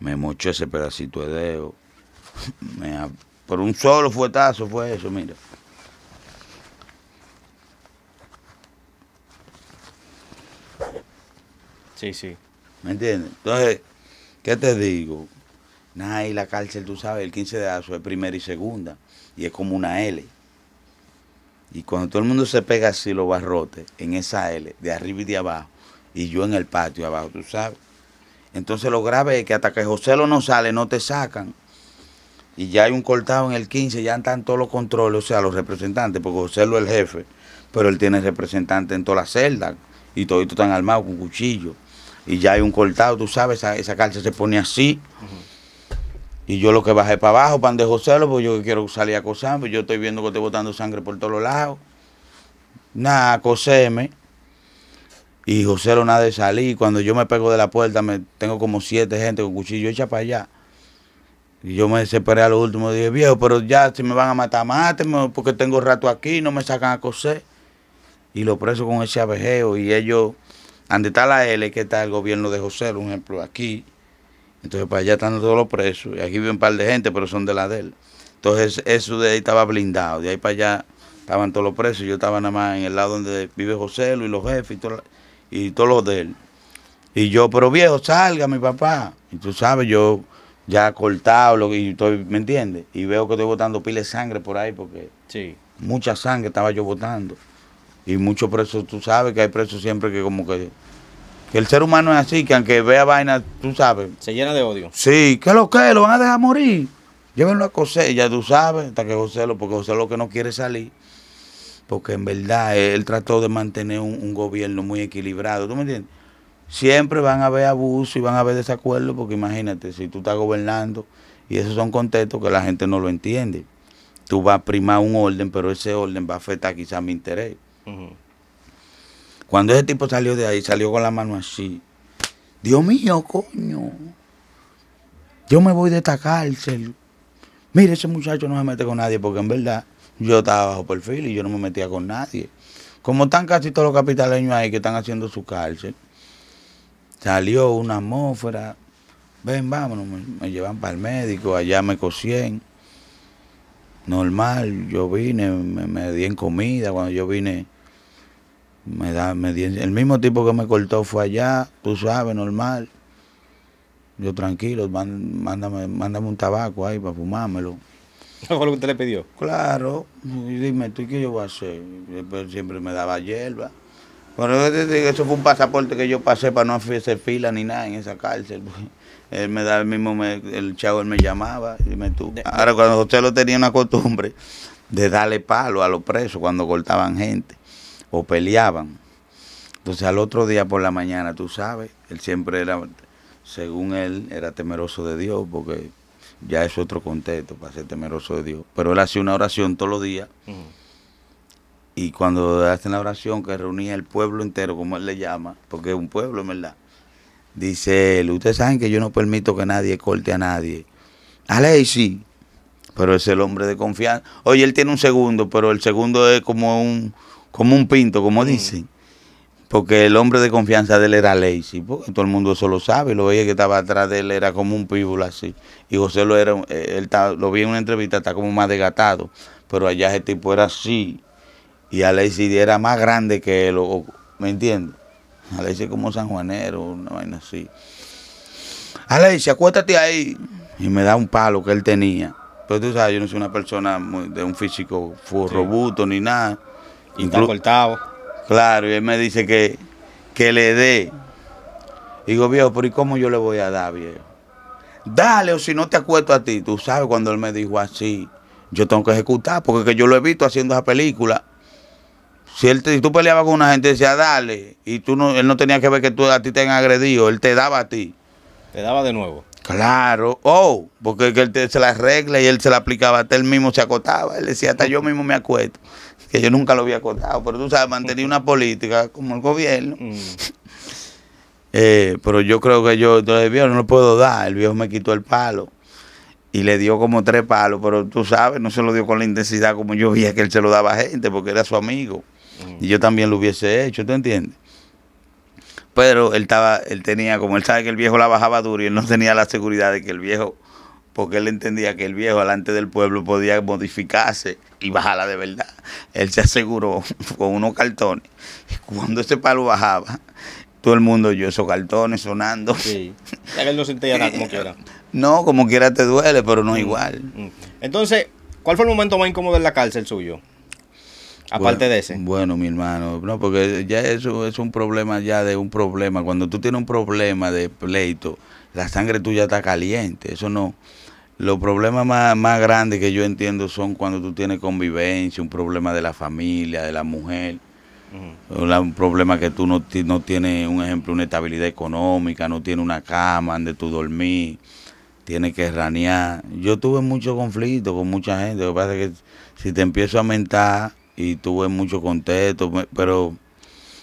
Me mochó ese pedacito de dedo. por un solo fuetazo fue eso, mira. Sí, sí. ¿Me entiendes? Entonces, ¿qué te digo? Nada, y la cárcel, tú sabes, el 15 de agosto es primera y segunda, y es como una L. Y cuando todo el mundo se pega así los barrotes, en esa L, de arriba y de abajo, y yo en el patio abajo, tú sabes. Entonces lo grave es que hasta que José lo no sale, no te sacan. Y ya hay un cortado en el 15, ya están todos los controles, o sea, los representantes, porque José lo es el jefe, pero él tiene representante en toda la celda y todos están armados con cuchillos y ya hay un cortado, tú sabes, esa, esa cárcel se pone así. Y yo lo que bajé para abajo, pan de José, porque yo quiero salir a porque yo estoy viendo que estoy botando sangre por todos lados. Nada, coseme. Y José lo nada de salir. Cuando yo me pego de la puerta, me tengo como siete gente con cuchillo hecha para allá. Y yo me desesperé a los últimos Dije, viejo, pero ya si me van a matar, máteme. porque tengo rato aquí, no me sacan a coser. Y lo preso con ese abejeo. Y ellos donde está la L es que está el gobierno de José, un ejemplo, aquí. Entonces, para allá están todos los presos. Y aquí vive un par de gente, pero son de la DEL. Entonces, eso de ahí estaba blindado. De ahí para allá estaban todos los presos. Yo estaba nada más en el lado donde vive José y los jefes y, todo, y todos los de él. Y yo, pero viejo, salga mi papá. Y tú sabes, yo ya cortado, y estoy, ¿me entiendes? Y veo que estoy botando pile de sangre por ahí porque sí. mucha sangre estaba yo botando. Y muchos presos, tú sabes que hay presos siempre que como que... Que el ser humano es así, que aunque vea vaina, tú sabes. Se llena de odio. Sí, que lo que? ¿Lo van a dejar morir? Llévenlo a José, ya tú sabes, hasta que José lo, porque José lo que no quiere salir. Porque en verdad eh, él trató de mantener un, un gobierno muy equilibrado, ¿tú me entiendes? Siempre van a haber abuso y van a haber desacuerdos, porque imagínate, si tú estás gobernando, y esos son contextos que la gente no lo entiende. Tú vas a primar un orden, pero ese orden va a afectar quizás mi interés. Cuando ese tipo salió de ahí, salió con la mano así. Dios mío, coño. Yo me voy de esta cárcel. Mire, ese muchacho no se mete con nadie porque en verdad yo estaba bajo perfil y yo no me metía con nadie. Como están casi todos los capitaleños ahí que están haciendo su cárcel, salió una atmósfera. Ven, vámonos, me, llevan para el médico, allá me cosían. Normal, yo vine, me, me di en comida. Cuando yo vine, me da, el mismo tipo que me cortó fue allá, tú sabes, pues normal. Yo tranquilo, mándame, mándame un tabaco ahí para fumármelo. ¿Eso fue lo que usted le pidió? Claro. Y dime, ¿tú qué yo voy a hacer? siempre me daba hierba. Pero eso fue un pasaporte que yo pasé para no hacer fila ni nada en esa cárcel. Él me da el mismo, el chavo me llamaba. Y me Ahora, cuando usted lo tenía una costumbre de darle palo a los presos cuando cortaban gente o peleaban. Entonces al otro día por la mañana, tú sabes, él siempre era, según él, era temeroso de Dios, porque ya es otro contexto para ser temeroso de Dios. Pero él hacía una oración todos los días. Y cuando hace la oración que reunía el pueblo entero, como él le llama, porque es un pueblo en verdad, dice él, ustedes saben que yo no permito que nadie corte a nadie. A ley sí, pero es el hombre de confianza. Oye, él tiene un segundo, pero el segundo es como un, como un pinto, como mm. dicen. Porque el hombre de confianza de él era Lazy, porque todo el mundo eso lo sabe, lo veía que estaba atrás de él, era como un pívulo así. Y José lo era, eh, él lo vi en una entrevista, está como más desgatado, pero allá ese tipo era así. Y a Lazy era más grande que él, ¿me entiendes? A Lazy como sanjuanero, una vaina así. ...Lazy acuéstate ahí. Y me da un palo que él tenía. Pero tú sabes, yo no soy una persona de un físico robusto ni nada. Y está cortado. Claro, y él me dice que, que le dé. digo, viejo, pero ¿y cómo yo le voy a dar, viejo? Dale, o si no te acuesto a ti. Tú sabes cuando él me dijo así, yo tengo que ejecutar, porque yo lo he visto haciendo esa película. Si, él tú peleabas con una gente, decía, dale, y tú no, él no tenía que ver que tú, a ti te han agredido, él te daba a ti. Te daba de nuevo. Claro, oh, porque él se la arregla y él se la aplicaba, hasta él mismo se acotaba, él decía, hasta yo mismo me acuesto que yo nunca lo había cortado, pero tú sabes, mantenía una política como el gobierno. Mm. Eh, pero yo creo que yo, entonces, viejo, no lo puedo dar. El viejo me quitó el palo y le dio como tres palos, pero tú sabes, no se lo dio con la intensidad como yo vi que él se lo daba a gente porque era su amigo. Y yo también lo hubiese hecho, ¿tú entiendes? Pero él estaba, él tenía, como él sabe que el viejo la bajaba duro y él no tenía la seguridad de que el viejo, porque él entendía que el viejo delante del pueblo podía modificarse y bajarla de verdad él se aseguró con unos cartones. Cuando ese palo bajaba, todo el mundo oyó esos cartones sonando. Sí. Ya que él no sentía nada como quiera. No, como quiera te duele, pero no mm, igual. Mm. Entonces, ¿cuál fue el momento más incómodo en la cárcel suyo? Aparte de ese. Bueno, mi hermano, no, porque ya eso es un problema ya de un problema. Cuando tú tienes un problema de pleito, la sangre tuya está caliente. Eso no, los problemas más, grandes que yo entiendo son cuando tú tienes convivencia, un problema de la familia, de la mujer. Un problema que tú no, no tienes, un ejemplo, una estabilidad económica, no tienes una cama donde tú dormir, tienes que ranear. Yo tuve mucho conflicto con mucha gente. Lo que pasa es que si te empiezo a mentar y tuve mucho contexto, pero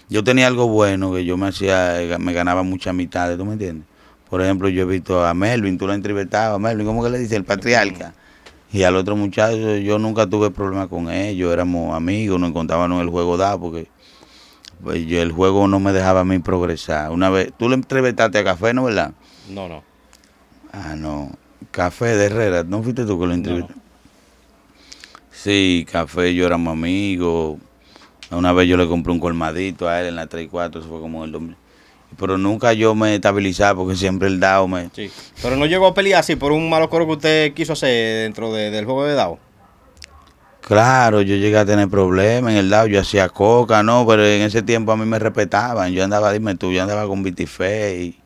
yo tenía algo bueno que yo me hacía, me ganaba muchas mitades, ¿tú me entiendes? Por ejemplo, yo he visto a Melvin, tú lo entrevistabas, a Melvin, ¿cómo que le dice? El patriarca. Y al otro muchacho, yo nunca tuve problemas con ellos, éramos amigos, nos encontrábamos en el juego dado, porque pues, el juego no me dejaba a mí progresar. Una vez, tú le entrevistaste a Café, ¿no, verdad? No, no. Ah, no. Café de Herrera, ¿no fuiste tú que lo entrevistaste? Sí, Café, yo éramos amigos. Una vez yo le compré un colmadito a él en la 3 y 4, eso fue como el 2000 pero nunca yo me estabilizaba porque siempre el DAO me. Sí. Pero no llegó a pelear así por un malo coro que usted quiso hacer dentro del juego de DAO. Claro, yo llegué a tener problemas en el DAO, yo hacía coca, no, pero en ese tiempo a mí me respetaban. Yo andaba, dime tú, yo andaba con Bitife y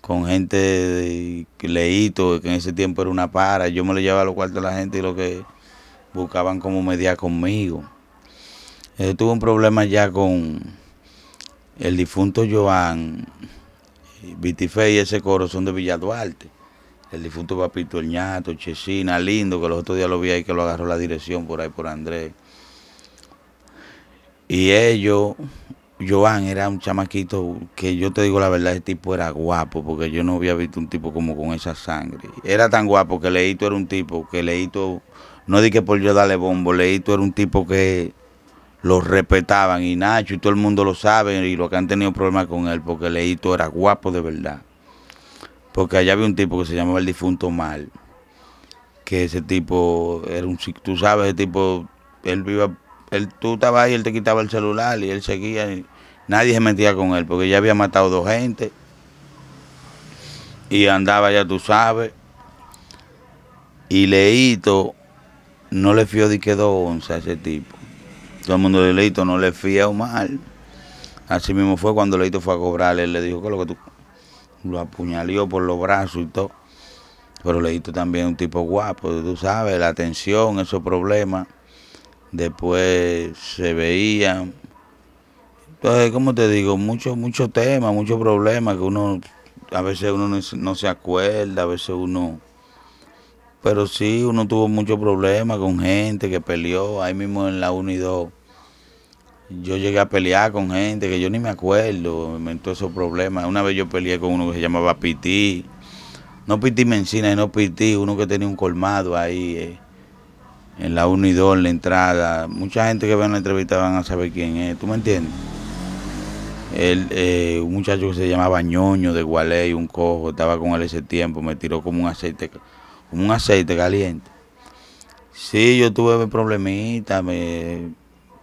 con gente de Leito, que en ese tiempo era una para. Yo me lo llevaba a los cuartos de la gente y lo que buscaban como media conmigo. tuve un problema ya con el difunto Joan Vitifey y ese coro son de Duarte. El difunto Papito El Chesina, Lindo, que los otros días lo vi ahí que lo agarró la dirección por ahí por Andrés. Y ellos, Joan era un chamaquito que yo te digo la verdad, ese tipo era guapo, porque yo no había visto un tipo como con esa sangre. Era tan guapo que Leito era un tipo que Leito, no di que por yo darle bombo, Leito era un tipo que lo respetaban y Nacho y todo el mundo lo sabe y lo que han tenido problemas con él, porque Leito era guapo de verdad. Porque allá había un tipo que se llamaba el difunto Mal, que ese tipo era un, tú sabes, ese tipo, él viva, él, tú estabas ahí, él te quitaba el celular y él seguía, y nadie se metía con él, porque ya había matado dos gente y andaba, ya tú sabes, y Leito no le fió de que dos onzas a ese tipo todo el mundo de Leito no le fía o mal, Así mismo fue cuando Leito fue a cobrar, él le dijo que lo que tú lo apuñaló por los brazos y todo. Pero Leito también es un tipo guapo, tú sabes, la tensión, esos problemas. Después se veían. Entonces, como te digo, muchos mucho temas, muchos problemas que uno, a veces uno no se acuerda, a veces uno... Pero sí, uno tuvo muchos problemas con gente que peleó. Ahí mismo en la 1 y 2, yo llegué a pelear con gente que yo ni me acuerdo. Me inventó esos problemas. Una vez yo peleé con uno que se llamaba Piti. No Piti Mencina, no Piti, uno que tenía un colmado ahí. Eh, en la 1 y 2, en la entrada. Mucha gente que vean la entrevista van a saber quién es, ¿tú me entiendes? Él, eh, un muchacho que se llamaba Ñoño de Gualey, un cojo, estaba con él ese tiempo, me tiró como un aceite un aceite caliente. Sí, yo tuve problemitas, me...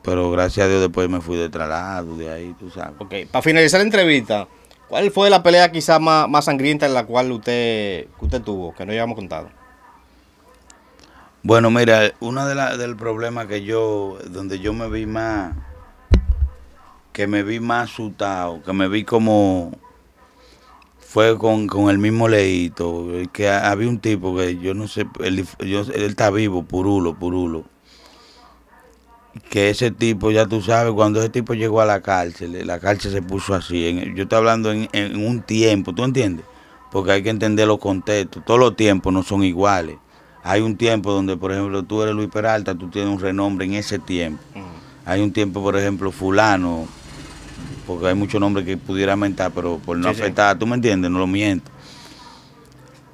pero gracias a Dios después me fui de traslado, de ahí, tú sabes. Ok, para finalizar la entrevista, ¿cuál fue la pelea quizás más, más, sangrienta en la cual usted, usted tuvo, que no llevamos contado? Bueno, mira, uno de del problema que yo, donde yo me vi más, que me vi más asustado, que me vi como fue con, con el mismo Leito, que había un tipo que yo no sé, él, está vivo, purulo, purulo. Que ese tipo, ya tú sabes, cuando ese tipo llegó a la cárcel, la cárcel se puso así. yo estoy hablando en, en un tiempo, ¿tú entiendes? Porque hay que entender los contextos. Todos los tiempos no son iguales. Hay un tiempo donde, por ejemplo, tú eres Luis Peralta, tú tienes un renombre en ese tiempo. Mm. Hay un tiempo, por ejemplo, fulano, porque hay muchos nombres que pudiera mentar, pero por no sí, tú me entiendes, no lo miento.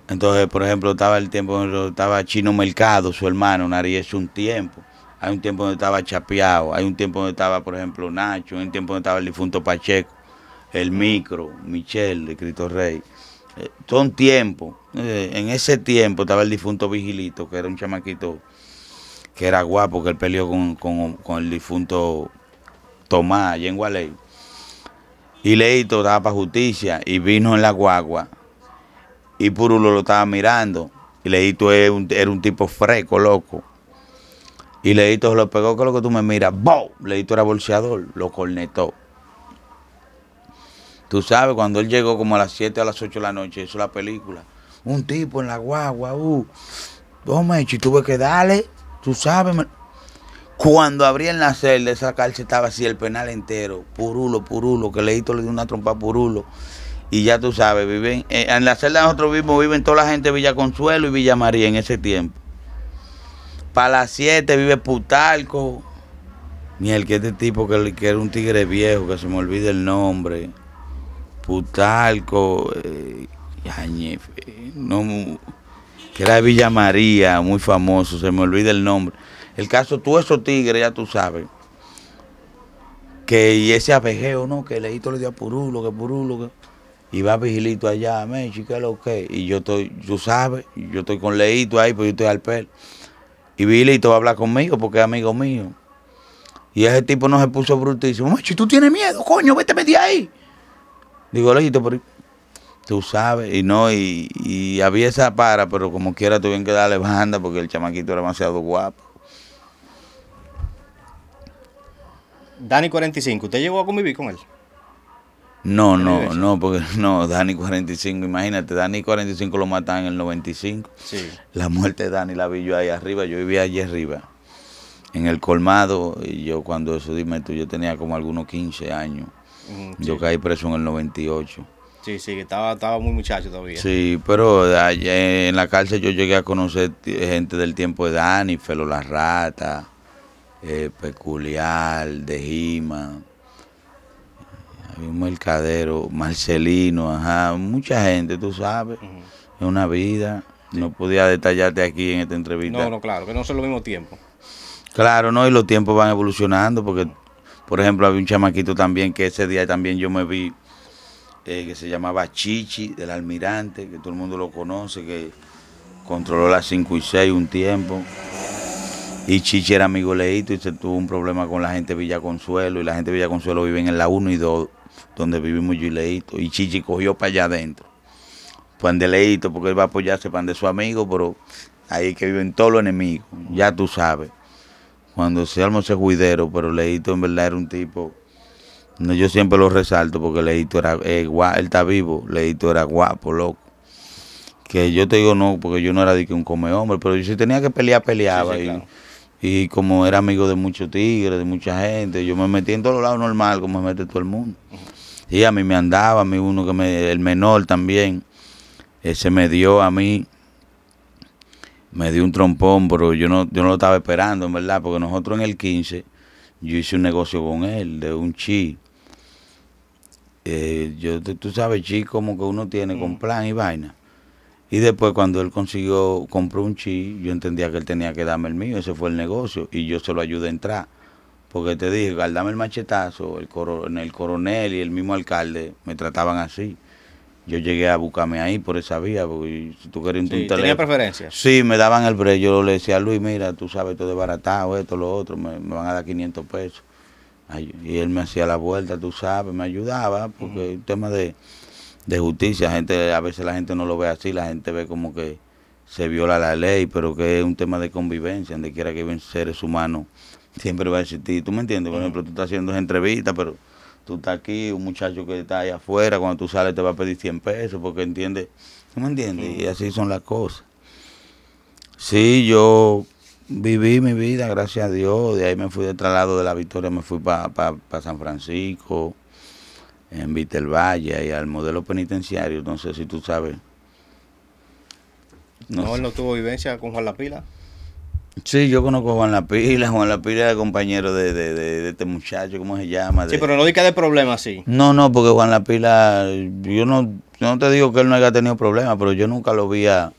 Entonces, por ejemplo, estaba el tiempo donde estaba Chino Mercado, su hermano, es un tiempo. Hay un tiempo donde estaba Chapeado, hay un tiempo donde estaba, por ejemplo, Nacho, hay un tiempo donde estaba el difunto Pacheco, el Micro, Michel, de Cristo Rey. Eh, son tiempo eh, en ese tiempo estaba el difunto Vigilito, que era un chamaquito que era guapo, que él peleó con, el difunto Tomás, allá en Gualey. Y Leito estaba para justicia y vino en la guagua. Y Purulo lo estaba mirando. Y Leito era un, tipo fresco, loco. Y Leito se lo pegó, que lo que tú me miras, ¡Bow! Leito era bolseador, lo cornetó. Tú sabes, cuando él llegó como a las 7 o a las 8 de la noche, hizo la película. Un tipo en la guagua, uh, toma, y tuve que darle, tú sabes, cuando en la celda, esa cárcel estaba así, el penal entero. Purulo, purulo, que Leito le dio una trompa purulo. Y ya tú sabes, viven, eh, en la celda nosotros vivimos, viven toda la gente de Villa Consuelo y Villa María en ese tiempo. Para las 7 vive Putalco. Ni el que este tipo que, que, era un tigre viejo, que se me olvida el nombre. Putalco. Eh, eh, no, que era de Villa María, muy famoso, se me olvida el nombre. El caso, tú esos tigres, ya tú sabes. Que y ese apejeo, ¿no? Que leíto le dio a Purulo, que Purulo, que... Y va Vigilito allá, ¿qué chica, lo que... Y yo estoy, tú sabes, yo estoy con Leito ahí, pues yo estoy al pelo. Y Vigilito va a hablar conmigo porque es amigo mío. Y ese tipo no se puso brutísimo. Macho, tú tienes miedo, coño, vete, metí ahí. Digo, Leito, pero tú sabes, y no, y, y había esa para, pero como quiera tuvieron que darle banda porque el chamaquito era demasiado guapo. Dani 45, ¿usted llegó a convivir con él? No, no, no, porque no, Dani 45, imagínate, Dani 45 lo mataron en el 95. Sí. La muerte de Dani la vi yo ahí arriba, yo vivía allí arriba, en el colmado, y yo cuando eso dime tú, yo tenía como algunos 15 años. Yo caí preso en el 98. Sí, sí, estaba, estaba muy muchacho todavía. Sí, pero eh, en la cárcel yo llegué a conocer gente del tiempo de Dani, Felo La Rata. Eh, peculiar, de jima... había un mercadero, Marcelino, ajá, mucha gente, tú sabes, es una vida. No podía detallarte aquí en esta entrevista. No, no, claro, que no son los mismos tiempos. Claro, no, y los tiempos van evolucionando, porque, por ejemplo, había un chamaquito también que ese día también yo me vi, eh, que se llamaba Chichi, del almirante, que todo el mundo lo conoce, que controló las 5 y 6 un tiempo. Y Chichi era amigo Leito y se tuvo un problema con la gente de Villa Consuelo. Y la gente de Villa Consuelo vive en la 1 y 2, donde vivimos yo y Leito. Y Chichi cogió para allá adentro. Pan de Leito, porque él va a apoyarse, pan de su amigo, pero ahí que viven todos los enemigos. Ya tú sabes. Cuando se armó ese juidero, pero Leito en verdad era un tipo. No, yo siempre lo resalto porque Leito era eh, guapo, él está vivo, Leito era guapo, loco que yo te digo no, porque yo no era de que un come hombre, pero yo si tenía que pelear, peleaba. Y como era amigo de muchos tigres, de mucha gente, yo me metí en todos los lados normal, como me mete todo el mundo. Y a mí me andaba, a mí uno que me, el menor también, ese eh, me dio a mí, me dio un trompón, pero yo no, yo no lo estaba esperando, en verdad, porque nosotros en el 15, yo hice un negocio con él, de un chi. Eh, tú sabes, chi, como que uno tiene con mm. plan y vaina. Y después cuando él consiguió, compró un chi, yo entendía que él tenía que darme el mío, ese fue el negocio, y yo se lo ayudé a entrar. Porque te dije, al darme el machetazo, el, coro, el coronel y el mismo alcalde me trataban así. Yo llegué a buscarme ahí por esa vía, porque si tú querías un teléfono... preferencia? Sí, me daban el precio yo le decía a Luis, mira, tú sabes, esto de baratado, esto, lo otro, me, van a dar 500 pesos. y él me hacía la vuelta, tú sabes, me ayudaba, porque el tema de de justicia. Gente, a veces la gente no lo ve así, la gente ve como que se viola la ley, pero que es un tema de convivencia, donde quiera que ven seres humanos, siempre va a existir. ¿Tú me entiendes? Por ejemplo, tú estás haciendo entrevistas, pero tú estás aquí, un muchacho que está ahí afuera, cuando tú sales te va a pedir 100 pesos, porque entiende, ¿tú me entiendes? Y así son las cosas. Sí, yo viví mi vida, gracias a Dios, de ahí me fui de traslado de la Victoria, me fui para San Francisco, en Valle y al modelo penitenciario, no sé si tú sabes. No, él no tuvo vivencia con Juan La Pila. Sí, yo conozco a Juan La Pila. Juan La Pila era compañero de, este muchacho, ¿cómo se llama? Sí, pero no diga de problemas, sí. No, no, porque Juan La Pila, yo no, no te digo que él no haya tenido problemas, pero yo nunca lo vi a,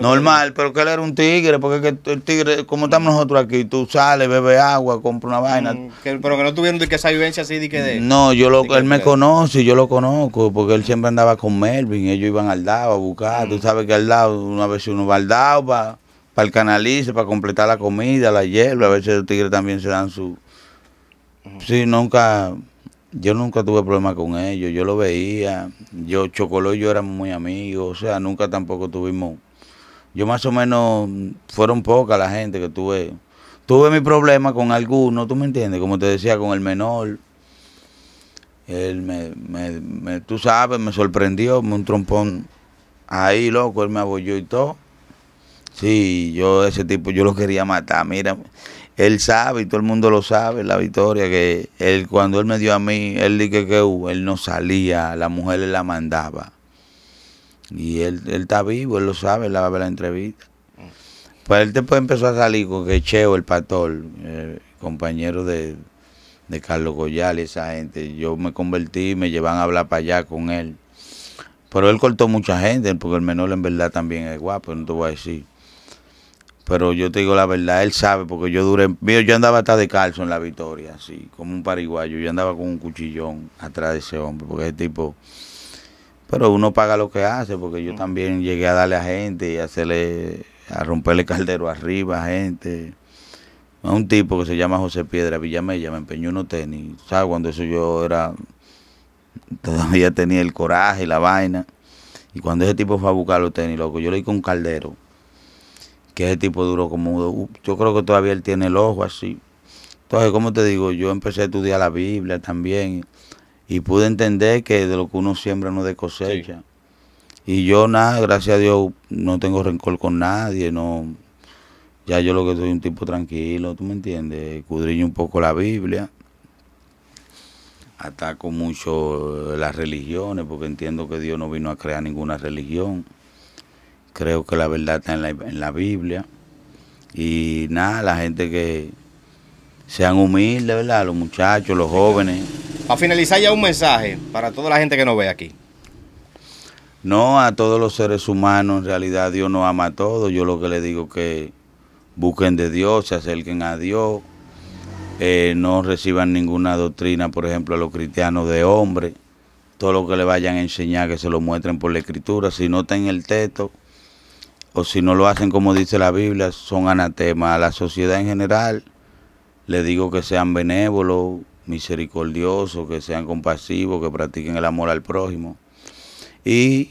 Normal, pero que él era un tigre, porque el tigre, como estamos nosotros aquí, tú sales, bebes agua, compras una vaina. Mm, pero que no tuvieron de que esa vivencia así de que de, No, yo lo, él me conoce, yo lo conozco, porque él siempre andaba con Melvin, ellos iban al lado a buscar, tú mm. sabes que al lado, una vez uno va al dao para el canalice, para completar la comida, la hierba, a veces el tigre también se dan su... Mm. Sí, nunca, yo nunca tuve problema con ellos, yo lo veía, yo, Chocolo y yo éramos muy amigos, o sea, nunca tampoco tuvimos yo más o menos, fueron pocas la gente que tuve. Tuve mi problema con alguno, tú me entiendes, como te decía, con el menor. Él me, me, tú sabes, me sorprendió, me un trompón ahí, loco, él me abolló y todo. Sí, yo ese tipo, yo lo quería matar, mira, él sabe y todo el mundo lo sabe, la victoria, que él cuando él me dio a mí, él dije que, uh, él no salía, la mujer le la mandaba. Y él, está vivo, él lo sabe, él va a ver la entrevista. Pues él después empezó a salir con que Cheo, el pastor, eh, compañero de, Carlos Goyal, y esa gente. Yo me convertí, me llevan a hablar para allá con él. Pero él cortó mucha gente, porque el menor en verdad también es guapo, no te voy a decir. Pero yo te digo la verdad, él sabe, porque yo duré. Yo andaba hasta de calzo en la victoria, así, como un pariguayo. Yo andaba con un cuchillón atrás de ese hombre, porque ese tipo pero uno paga lo que hace, porque yo también llegué a darle a gente y hacerle, a romperle caldero arriba a gente. A un tipo que se llama José Piedra Villamella me empeñó unos tenis. ¿Sabes? Cuando eso yo era. Todavía tenía el coraje y la vaina. Y cuando ese tipo fue a buscar los tenis, loco, yo le di con un caldero. Que ese tipo duro como. yo creo que todavía él tiene el ojo así. Entonces, como te digo, yo empecé a estudiar la Biblia también y pude entender que de lo que uno siembra no de cosecha. Y yo nada, gracias a Dios, no tengo rencor con nadie, no ya yo lo que soy un tipo tranquilo, tú me entiendes, cudriño un poco la Biblia, ataco mucho eh, las religiones, porque entiendo que Dios no vino a crear ninguna religión, creo que la verdad está en la, en la Biblia, y nada, la gente que, sean humildes, ¿verdad? Los muchachos, los jóvenes. Para finalizar ya un mensaje para toda la gente que nos ve aquí. No, a todos los seres humanos, en realidad Dios nos ama a todos. Yo lo que le digo que busquen de Dios, se acerquen a Dios, eh, no reciban ninguna doctrina, por ejemplo, a los cristianos de hombre. Todo lo que le vayan a enseñar, que se lo muestren por la escritura. Si no está el texto, o si no lo hacen como dice la Biblia, son anatemas a la sociedad en general. Le digo que sean benévolos, misericordiosos, que sean compasivos, que practiquen el amor al prójimo y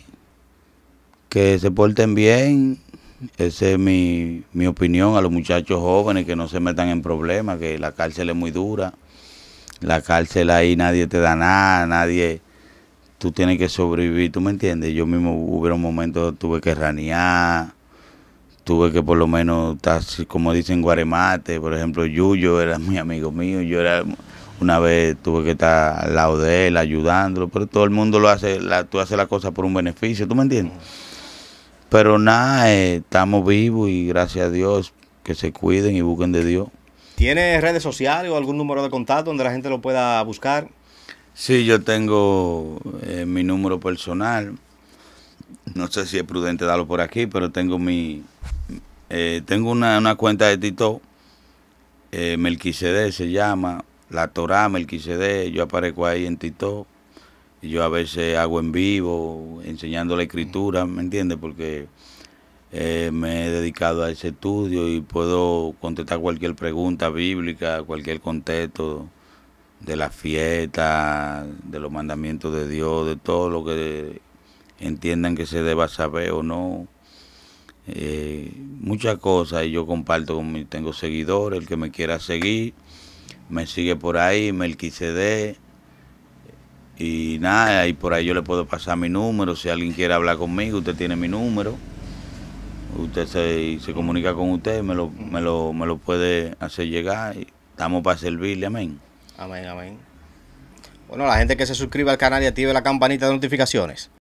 que se porten bien. Esa es mi, mi opinión a los muchachos jóvenes, que no se metan en problemas, que la cárcel es muy dura. La cárcel ahí nadie te da nada, nadie tú tienes que sobrevivir, ¿tú me entiendes? Yo mismo hubo un momento tuve que ranear, tuve que por lo menos estar, como dicen Guaremate, por ejemplo, Yuyo era mi amigo mío, yo era una vez tuve que estar al lado de él ayudándolo, pero todo el mundo lo hace, la, tú haces la cosa por un beneficio, ¿tú me entiendes? Pero nada, eh, estamos vivos y gracias a Dios que se cuiden y busquen de Dios. tiene redes sociales o algún número de contacto donde la gente lo pueda buscar? Sí, yo tengo eh, mi número personal. No sé si es prudente darlo por aquí, pero tengo mi, eh, tengo una, cuenta de Tito eh, Melquisede se llama, La Torá Melquisede, yo aparezco ahí en Tito yo a veces hago en vivo, enseñando la escritura, ¿me entiendes? Porque eh, me he dedicado a ese estudio y puedo contestar cualquier pregunta bíblica, cualquier contexto de la fiesta, de los mandamientos de Dios, de todo lo que entiendan que se deba saber o no. Eh, muchas cosas y yo comparto con mi, tengo seguidores, el que me quiera seguir, me sigue por ahí, Melquisede y nada, y por ahí yo le puedo pasar mi número, si alguien quiere hablar conmigo, usted tiene mi número, usted se, comunica con usted, me lo, me lo, puede hacer llegar, y estamos para servirle, amén. Amén, amén. Bueno, la gente que se suscriba al canal y active la campanita de notificaciones.